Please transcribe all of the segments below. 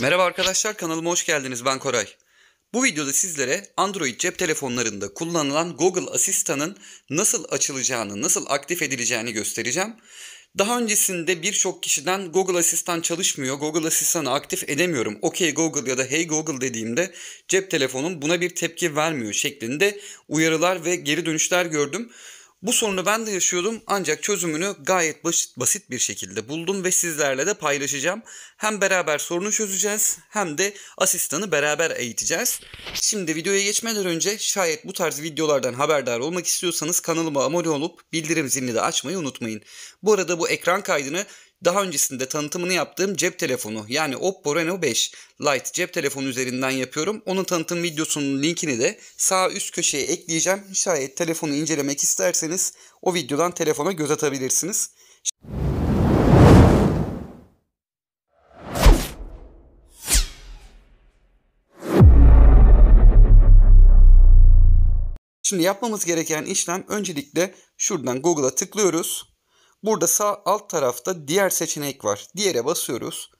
Merhaba arkadaşlar kanalıma hoş geldiniz ben Koray. Bu videoda sizlere Android cep telefonlarında kullanılan Google Asistan'ın nasıl açılacağını, nasıl aktif edileceğini göstereceğim. Daha öncesinde birçok kişiden Google Asistan çalışmıyor, Google Asistan'ı aktif edemiyorum, OK Google ya da Hey Google dediğimde cep telefonum buna bir tepki vermiyor şeklinde uyarılar ve geri dönüşler gördüm. Bu sorunu ben de yaşıyordum ancak çözümünü gayet basit, basit bir şekilde buldum ve sizlerle de paylaşacağım. Hem beraber sorunu çözeceğiz hem de asistanı beraber eğiteceğiz. Şimdi videoya geçmeden önce şayet bu tarz videolardan haberdar olmak istiyorsanız kanalıma abone olup bildirim zilini de açmayı unutmayın. Bu arada bu ekran kaydını daha öncesinde tanıtımını yaptığım cep telefonu yani Oppo Reno 5 Lite cep telefonu üzerinden yapıyorum. Onun tanıtım videosunun linkini de sağ üst köşeye ekleyeceğim. Şayet telefonu incelemek isterseniz o videodan telefona göz atabilirsiniz. Şimdi yapmamız gereken işlem öncelikle şuradan Google'a tıklıyoruz. Burada sağ alt tarafta diğer seçenek var. Diğere basıyoruz.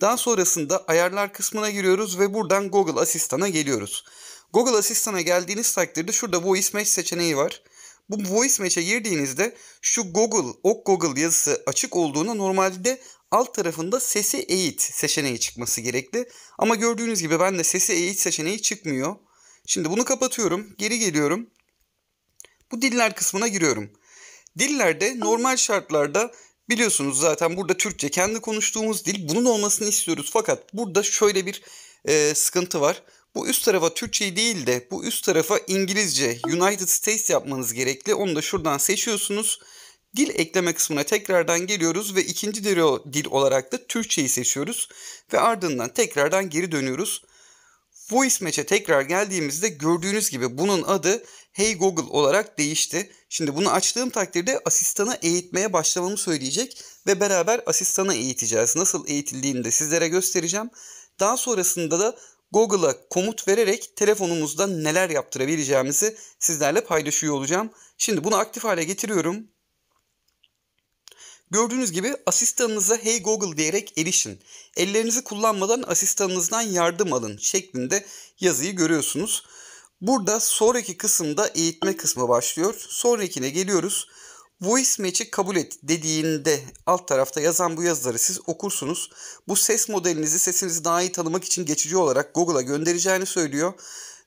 Daha sonrasında ayarlar kısmına giriyoruz ve buradan Google Asistan'a geliyoruz. Google Asistan'a geldiğiniz takdirde şurada Voice Match seçeneği var. Bu Voice Match'e girdiğinizde şu Google, ok Google yazısı açık olduğuna normalde alt tarafında sesi eğit seçeneği çıkması gerekli. Ama gördüğünüz gibi ben de sesi eğit seçeneği çıkmıyor. Şimdi bunu kapatıyorum. Geri geliyorum. Bu diller kısmına giriyorum. Dillerde normal şartlarda biliyorsunuz zaten burada Türkçe kendi konuştuğumuz dil bunun olmasını istiyoruz. Fakat burada şöyle bir e, sıkıntı var. Bu üst tarafa Türkçe değil de bu üst tarafa İngilizce United States yapmanız gerekli. Onu da şuradan seçiyorsunuz. Dil ekleme kısmına tekrardan geliyoruz ve ikinci dil olarak da Türkçeyi seçiyoruz. Ve ardından tekrardan geri dönüyoruz. Voice Match'e tekrar geldiğimizde gördüğünüz gibi bunun adı Hey Google olarak değişti. Şimdi bunu açtığım takdirde asistanı eğitmeye başlamamı söyleyecek ve beraber asistanı eğiteceğiz. Nasıl eğitildiğini de sizlere göstereceğim. Daha sonrasında da Google'a komut vererek telefonumuzda neler yaptırabileceğimizi sizlerle paylaşıyor olacağım. Şimdi bunu aktif hale getiriyorum. Gördüğünüz gibi asistanınıza hey Google diyerek erişin. Ellerinizi kullanmadan asistanınızdan yardım alın şeklinde yazıyı görüyorsunuz. Burada sonraki kısımda eğitme kısmı başlıyor. Sonrakine geliyoruz. Voice match'i kabul et dediğinde alt tarafta yazan bu yazıları siz okursunuz. Bu ses modelinizi, sesinizi daha iyi tanımak için geçici olarak Google'a göndereceğini söylüyor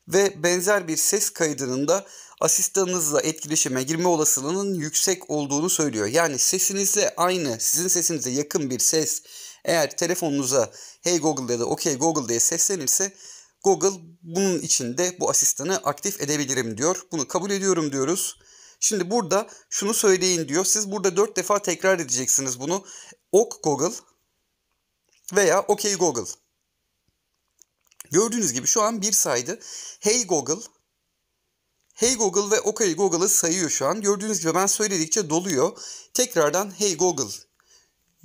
ve benzer bir ses kaydının da asistanınızla etkileşime girme olasılığının yüksek olduğunu söylüyor. Yani sesinizle aynı, sizin sesinize yakın bir ses eğer telefonunuza Hey Google ya da OK Google diye seslenirse Google bunun içinde bu asistanı aktif edebilirim diyor. Bunu kabul ediyorum diyoruz. Şimdi burada şunu söyleyin diyor. Siz burada dört defa tekrar edeceksiniz bunu. Ok Google veya OK Google. Gördüğünüz gibi şu an bir saydı. Hey Google. Hey Google ve OK Google'ı sayıyor şu an. Gördüğünüz gibi ben söyledikçe doluyor. Tekrardan Hey Google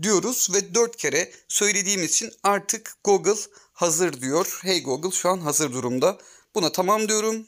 diyoruz ve 4 kere söylediğimiz için artık Google hazır diyor. Hey Google şu an hazır durumda. Buna tamam diyorum.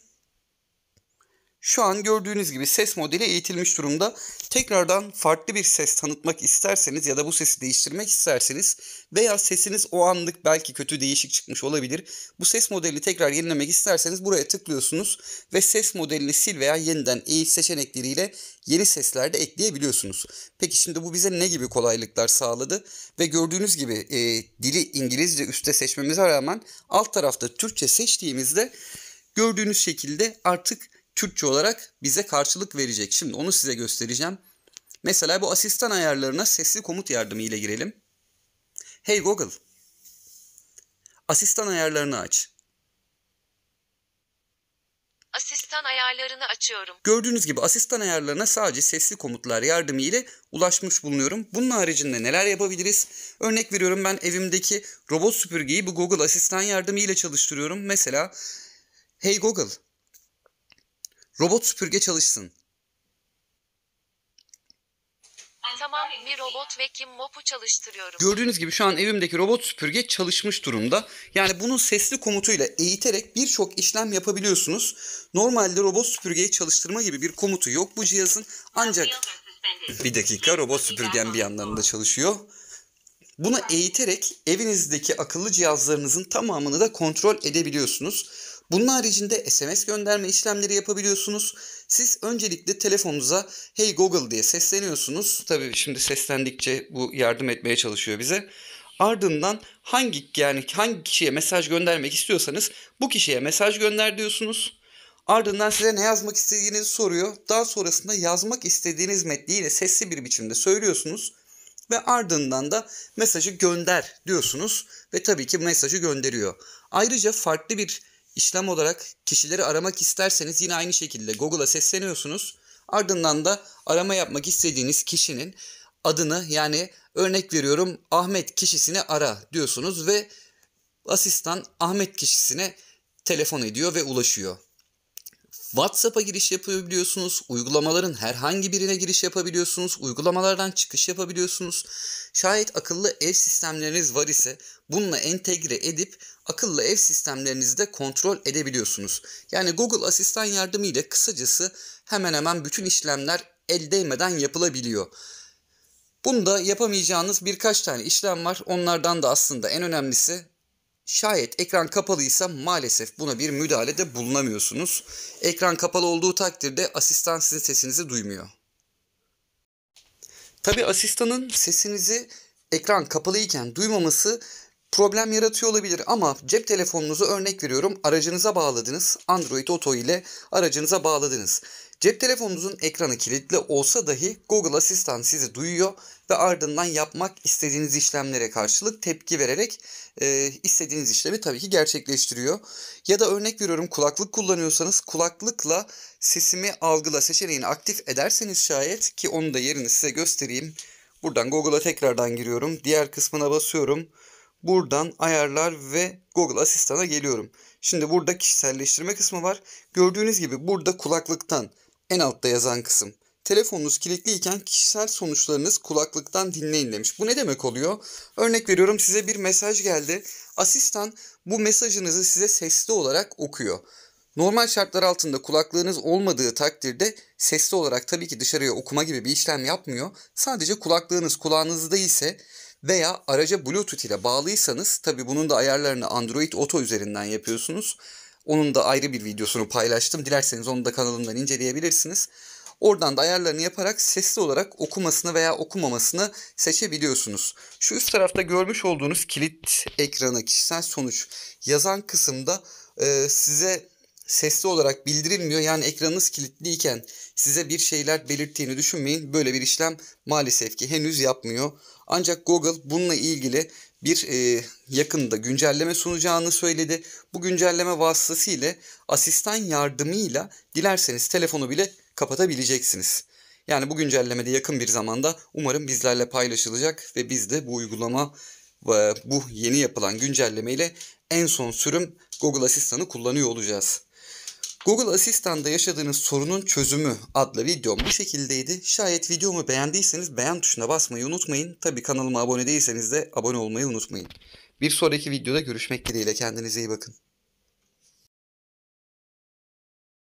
Şu an gördüğünüz gibi ses modeli eğitilmiş durumda. Tekrardan farklı bir ses tanıtmak isterseniz ya da bu sesi değiştirmek isterseniz veya sesiniz o anlık belki kötü değişik çıkmış olabilir. Bu ses modelini tekrar yenilemek isterseniz buraya tıklıyorsunuz ve ses modelini sil veya yeniden eğit seçenekleriyle yeni sesler de ekleyebiliyorsunuz. Peki şimdi bu bize ne gibi kolaylıklar sağladı? Ve gördüğünüz gibi e, dili İngilizce üstte seçmemize rağmen alt tarafta Türkçe seçtiğimizde gördüğünüz şekilde artık Türkçe olarak bize karşılık verecek. Şimdi onu size göstereceğim. Mesela bu asistan ayarlarına sesli komut yardımı ile girelim. Hey Google. Asistan ayarlarını aç. Asistan ayarlarını açıyorum. Gördüğünüz gibi asistan ayarlarına sadece sesli komutlar yardımı ile ulaşmış bulunuyorum. Bunun haricinde neler yapabiliriz? Örnek veriyorum ben evimdeki robot süpürgeyi bu Google asistan yardımı ile çalıştırıyorum. Mesela Hey Google Robot süpürge çalışsın. Tamam bir robot vacuum mopu çalıştırıyorum. Gördüğünüz gibi şu an evimdeki robot süpürge çalışmış durumda. Yani bunun sesli komutuyla eğiterek birçok işlem yapabiliyorsunuz. Normalde robot süpürgeyi çalıştırma gibi bir komutu yok bu cihazın. Ancak bir dakika robot süpürgen bir yandan da çalışıyor. Buna eğiterek evinizdeki akıllı cihazlarınızın tamamını da kontrol edebiliyorsunuz. Bunun haricinde SMS gönderme işlemleri yapabiliyorsunuz. Siz öncelikle telefonunuza Hey Google diye sesleniyorsunuz. Tabii şimdi seslendikçe bu yardım etmeye çalışıyor bize. Ardından hangi yani hangi kişiye mesaj göndermek istiyorsanız bu kişiye mesaj gönder diyorsunuz. Ardından size ne yazmak istediğinizi soruyor. Daha sonrasında yazmak istediğiniz metni yine sesli bir biçimde söylüyorsunuz ve ardından da mesajı gönder diyorsunuz ve tabii ki mesajı gönderiyor. Ayrıca farklı bir İşlem olarak kişileri aramak isterseniz yine aynı şekilde Google'a sesleniyorsunuz. Ardından da arama yapmak istediğiniz kişinin adını yani örnek veriyorum Ahmet kişisini ara diyorsunuz ve asistan Ahmet kişisine telefon ediyor ve ulaşıyor. WhatsApp'a giriş yapabiliyorsunuz. Uygulamaların herhangi birine giriş yapabiliyorsunuz. Uygulamalardan çıkış yapabiliyorsunuz. Şayet akıllı ev sistemleriniz var ise bununla entegre edip akıllı ev sistemlerinizi de kontrol edebiliyorsunuz. Yani Google Asistan yardımı ile kısacası hemen hemen bütün işlemler el değmeden yapılabiliyor. Bunda yapamayacağınız birkaç tane işlem var. Onlardan da aslında en önemlisi Şayet ekran kapalıysa maalesef buna bir müdahalede bulunamıyorsunuz. Ekran kapalı olduğu takdirde asistan sizin sesinizi duymuyor. Tabi asistanın sesinizi ekran kapalı iken duymaması problem yaratıyor olabilir ama cep telefonunuzu örnek veriyorum aracınıza bağladınız. Android Auto ile aracınıza bağladınız. Cep telefonunuzun ekranı kilitli olsa dahi Google Asistan sizi duyuyor ve ardından yapmak istediğiniz işlemlere karşılık tepki vererek e, istediğiniz işlemi tabii ki gerçekleştiriyor. Ya da örnek veriyorum kulaklık kullanıyorsanız kulaklıkla sesimi algıla seçeneğini aktif ederseniz şayet ki onu da yerini size göstereyim. Buradan Google'a tekrardan giriyorum. Diğer kısmına basıyorum. Buradan ayarlar ve Google Asistan'a geliyorum. Şimdi burada kişiselleştirme kısmı var. Gördüğünüz gibi burada kulaklıktan en altta yazan kısım. Telefonunuz kilitliyken kişisel sonuçlarınız kulaklıktan dinleyin demiş. Bu ne demek oluyor? Örnek veriyorum size bir mesaj geldi. Asistan bu mesajınızı size sesli olarak okuyor. Normal şartlar altında kulaklığınız olmadığı takdirde sesli olarak tabii ki dışarıya okuma gibi bir işlem yapmıyor. Sadece kulaklığınız kulağınızda ise veya araca Bluetooth ile bağlıysanız tabii bunun da ayarlarını Android Auto üzerinden yapıyorsunuz. Onun da ayrı bir videosunu paylaştım. Dilerseniz onu da kanalımdan inceleyebilirsiniz. Oradan da ayarlarını yaparak sesli olarak okumasını veya okumamasını seçebiliyorsunuz. Şu üst tarafta görmüş olduğunuz kilit ekrana kişisel sonuç yazan kısımda e, size sesli olarak bildirilmiyor. Yani ekranınız kilitliyken size bir şeyler belirttiğini düşünmeyin. Böyle bir işlem maalesef ki henüz yapmıyor. Ancak Google bununla ilgili bir e, yakında güncelleme sunacağını söyledi. Bu güncelleme vasıtasıyla asistan yardımıyla dilerseniz telefonu bile kapatabileceksiniz. Yani bu güncellemede yakın bir zamanda umarım bizlerle paylaşılacak ve biz de bu uygulama bu yeni yapılan güncelleme ile en son sürüm Google Asistan'ı kullanıyor olacağız. Google Asistan'da yaşadığınız sorunun çözümü adlı videom bu şekildeydi. Şayet videomu beğendiyseniz beğen tuşuna basmayı unutmayın. Tabi kanalıma abone değilseniz de abone olmayı unutmayın. Bir sonraki videoda görüşmek dileğiyle kendinize iyi bakın.